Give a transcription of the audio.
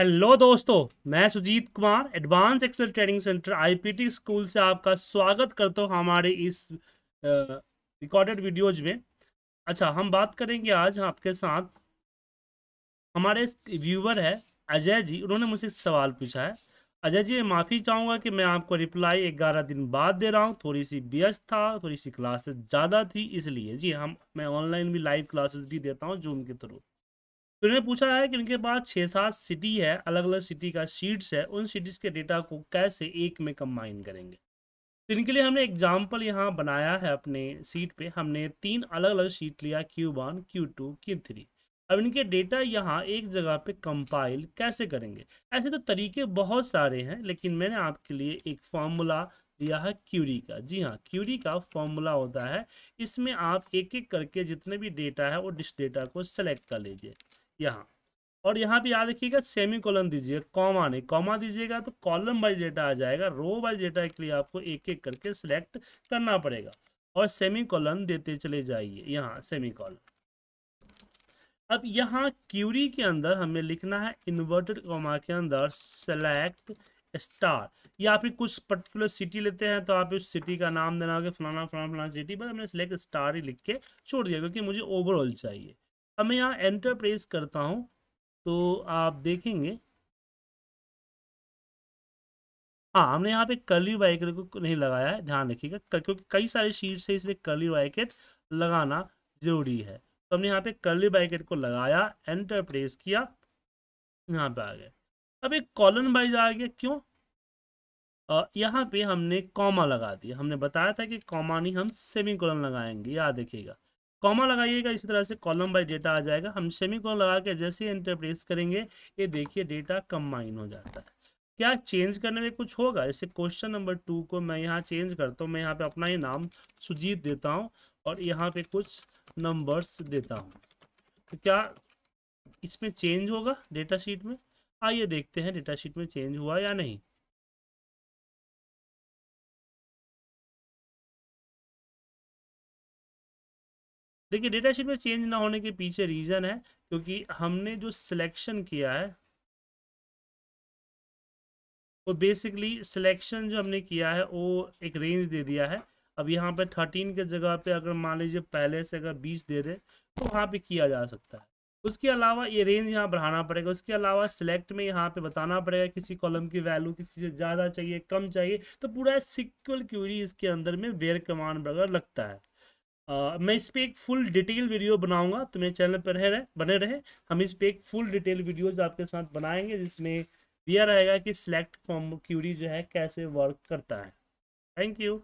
hello दोस्तों मैं Sujit Kumar advance excel training centre IPT school से आपका स्वागत करता हूँ हमारे इस रिकॉर्डेड वीडियोज में अच्छा हम बात करेंगे आज आपके साथ हमारे व्यूवर है अजय जी उन्होंने मुझसे सवाल पूछा है अजय जी माफ़ी चाहूँगा कि मैं आपको रिप्लाई ग्यारह दिन बाद दे रहा हूँ थोड़ी सी व्यस्त था थोड़ी सी क्लासेस ज़्यादा थी इसलिए जी हम मैं ऑनलाइन भी लाइव क्लासेस भी देता हूँ जूम के थ्रू तो इन्होंने पूछा है कि इनके पास छः सात सिटी है अलग अलग सिटी का सीट्स है उन सिटीज़ के डेटा को कैसे एक में कंबाइन करेंगे तो इनके लिए हमने एग्जाम्पल यहाँ बनाया है अपने सीट पे हमने तीन अलग अलग सीट लिया Q one Q two Q three अब इनके डेटा यहाँ एक जगह पे कंपाइल कैसे करेंगे ऐसे तो तरीके बहुत सारे हैं लेकिन मैंने आपके लिए एक फॉर्मूला दिया है क्यूरी का जी हाँ क्यूरी का फॉर्मूला होता है इसमें आप एक एक करके जितने भी डेटा है वो डिस डेटा को सेलेक्ट कर लीजिए यहाँ और यहाँ पे याद रखिएगा सेमी कॉलम दीजिए कॉमा नहीं कॉमा दीजिएगा तो कॉलम वाइज डेटा आ जाएगा रो वाइज डेटा के लिए आपको एक एक करके सिलेक्ट करना पड़ेगा और सेमी कॉलम देते चले जाइए यहाँ सेमी कॉलम अब यहाँ क्यूरी के अंदर हमें लिखना है इन्वर्टेड कॉमा के अंदर सेलेक्ट स्टार या फिर कुछ पर्टिकुलर सिटी लेते हैं तो आप उस सिटी का नाम देना होगा फलाना फलाना फलाना सिटी बस हमने सेलेक्ट स्टार ही लिख के छोड़ दिया क्योंकि मुझे ओवरऑल चाहिए अब मैं यहाँ एंटर प्रेस करता हूँ तो आप देखेंगे हाँ हमने यहाँ पे कली वाइकेट को नहीं लगाया है ध्यान रखिएगा क्योंकि कई सारे शीट्स है इसलिए कली वाइकेट लगाना जरूरी है तो हमने यहाँ पे कर्ली वाइकेट को लगाया एंटर प्रेस किया यहाँ पे आ गए अब एक कॉलन वाइज आ गया क्यों यहाँ पे हमने कॉमा लगा दिया हमने बताया था कि कॉमा नहीं हम सेमी कॉलन लगाएंगे याद देखिएगा कॉमा लगाइएगा इसी तरह से कॉलम बाई डेटा आ जाएगा हम सेमी कॉलम लगा के जैसे इंटरप्रेस करेंगे ये देखिए डेटा कंबाइन हो जाता है क्या चेंज करने में कुछ होगा जैसे क्वेश्चन नंबर टू को मैं यहाँ चेंज करता हूँ मैं यहाँ पे अपना ही नाम सुजीत देता हूँ और यहाँ पे कुछ नंबर्स देता हूँ तो क्या इसमें चेंज होगा डेटा शीट में आइए देखते हैं डेटा शीट में चेंज हुआ या नहीं देखिए डेटा शीट में चेंज ना होने के पीछे रीज़न है क्योंकि हमने जो सिलेक्शन किया है वो बेसिकली सिलेक्शन जो हमने किया है वो एक रेंज दे दिया है अब यहाँ पे थर्टीन के जगह पे अगर मान लीजिए पहले से अगर बीस दे दे तो वहाँ पे किया जा सकता है उसके अलावा ये रेंज यहाँ बढ़ाना पड़ेगा उसके अलावा सिलेक्ट में यहाँ पे बताना पड़ेगा किसी कॉलम की वैल्यू किसी से ज़्यादा चाहिए कम चाहिए तो पूरा सिक्वल क्यूरी इसके अंदर में वेयर कमान वगैरह लगता है आ, मैं इस पर एक फुल डिटेल वीडियो बनाऊंगा तो मेरे चैनल पर रहे बने रहे हम इस पर एक फुल डिटेल वीडियोज आपके साथ बनाएंगे जिसमें दिया रहेगा कि सिलेक्ट फॉर्म क्यूरी जो है कैसे वर्क करता है थैंक यू